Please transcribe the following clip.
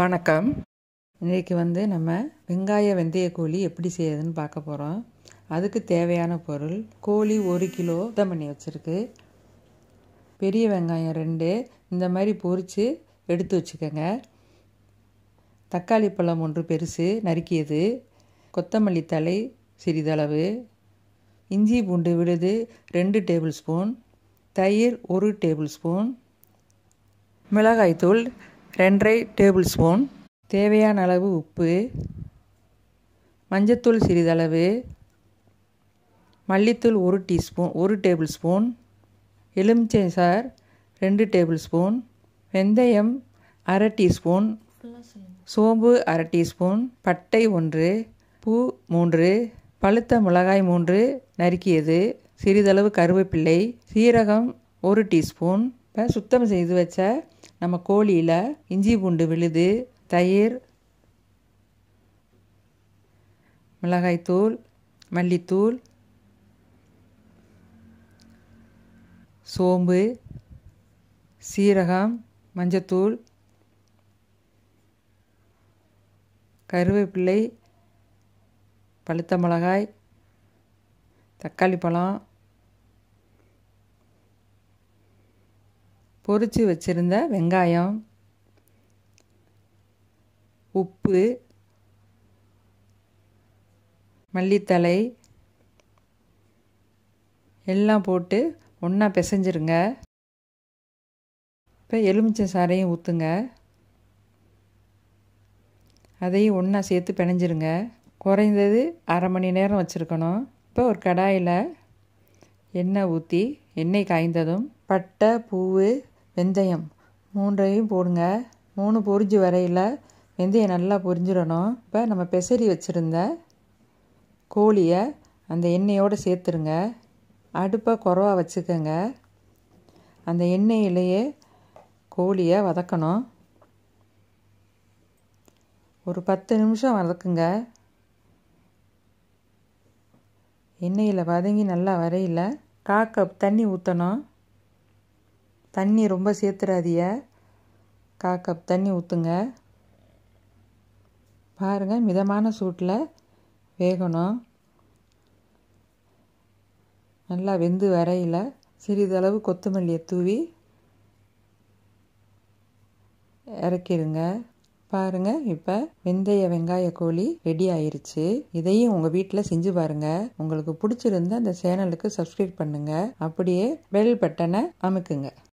வணக்கம் இன்றைக்கி வந்து நம்ம வெங்காய வெந்தய கோழி எப்படி செய்யறதுன்னு பார்க்க போகிறோம் அதுக்கு தேவையான பொருள் கோழி ஒரு கிலோ சுத்தம் பண்ணி வச்சுருக்கு பெரிய வெங்காயம் ரெண்டு இந்த மாதிரி பொறிச்சு எடுத்து வச்சுக்கோங்க தக்காளி பழம் ஒன்று பெருசு நறுக்கியது கொத்தமல்லி தலை சிறிதளவு இஞ்சி பூண்டு விழுது ரெண்டு டேபிள் ஸ்பூன் தயிர் ஒரு டேபிள் ஸ்பூன் மிளகாய்த்தூள் ரெண்டரை டேபிள் ஸ்பூன் தேவையான அளவு உப்பு மஞ்சத்தூள் சிறிதளவு மல்லித்தூள் ஒரு டீஸ்பூன் ஒரு டேபிள் ஸ்பூன் எலுமிச்சை சார் ரெண்டு டேபிள் ஸ்பூன் வெந்தயம் அரை டீஸ்பூன் சோம்பு அரை டீஸ்பூன் பட்டை ஒன்று பூ மூன்று பழுத்த மிளகாய் மூன்று நறுக்கியது சிறிதளவு கருவேப்பிள்ளை சீரகம் ஒரு டீஸ்பூன் இப்போ சுத்தம் செய்து வச்ச நம்ம கோழியில் இஞ்சி பூண்டு விழுது தயிர் மிளகாய்த்தூள் மல்லித்தூள் சோம்பு சீரகம் மஞ்சத்தூள் கருவேப்பிள்ளை பழுத்த மிளகாய் தக்காளி பழம் பொறிச்சு வச்சுருந்த வெங்காயம் உப்பு மல்லித்தலை எல்லாம் போட்டு ஒன்றா பிசைஞ்சிருங்க இப்போ எலுமிச்சை சாரையும் ஊற்றுங்க அதையும் ஒன்றா சேர்த்து பிணைஞ்சிருங்க குறைந்தது அரை மணி நேரம் வச்சுருக்கணும் இப்போ ஒரு கடாயில் எண்ணெய் ஊற்றி எண்ணெய் காய்ந்ததும் பட்டை பூவு வெந்தயம் மூன்றையும் போடுங்க மூணு பொரிஞ்சு வரையில் வெந்தயம் நல்லா பொரிஞ்சிடணும் இப்போ நம்ம பெசரி வச்சுருந்த கோழியை அந்த எண்ணெயோடு சேர்த்துருங்க அடுப்பை குறவாக வச்சுக்கோங்க அந்த எண்ணெயிலேயே கோழியை வதக்கணும் ஒரு பத்து நிமிஷம் வதக்குங்க எண்ணெயில் வதங்கி நல்லா வரையில் கால் கப் தண்ணி ஊற்றணும் தண்ணி ரொம்ப சேர்த்துடாதீய கா கப் தண்ணி ஊற்றுங்க பாருங்கள் மிதமான சூட்டில் வேகணும் நல்லா வெந்து வரையில் சிறிதளவு கொத்தமல்லியை தூவி இறக்கிடுங்க பாருங்கள் இப்போ வெந்தய வெங்காய கோழி ரெடி ஆயிருச்சு இதையும் உங்கள் வீட்டில் செஞ்சு பாருங்கள் உங்களுக்கு பிடிச்சிருந்த அந்த சேனலுக்கு சப்ஸ்கிரைப் பண்ணுங்கள் அப்படியே பெல் பட்டனை அமுக்குங்க